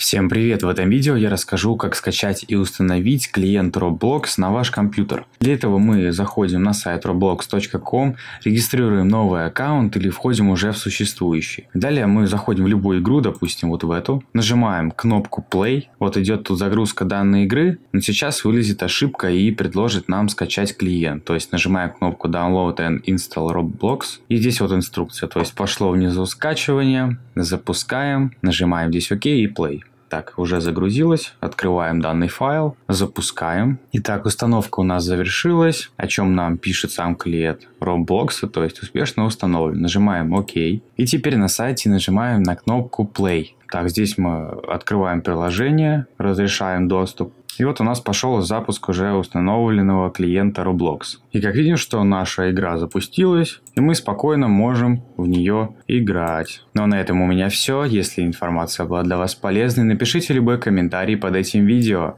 Всем привет! В этом видео я расскажу, как скачать и установить клиент Roblox на ваш компьютер. Для этого мы заходим на сайт roblox.com, регистрируем новый аккаунт или входим уже в существующий. Далее мы заходим в любую игру, допустим, вот в эту. Нажимаем кнопку Play. Вот идет тут загрузка данной игры, но сейчас вылезет ошибка и предложит нам скачать клиент. То есть нажимаем кнопку Download and Install Roblox. И здесь вот инструкция. То есть пошло внизу скачивание, запускаем, нажимаем здесь OK и Play. Так, уже загрузилось. Открываем данный файл, запускаем. Итак, установка у нас завершилась, о чем нам пишет сам клиент Roblox, то есть успешно установлен. Нажимаем ОК. И теперь на сайте нажимаем на кнопку Play. Так, здесь мы открываем приложение, разрешаем доступ и вот у нас пошел запуск уже установленного клиента Roblox. И как видим, что наша игра запустилась, и мы спокойно можем в нее играть. Но на этом у меня все. Если информация была для вас полезной, напишите любой комментарий под этим видео.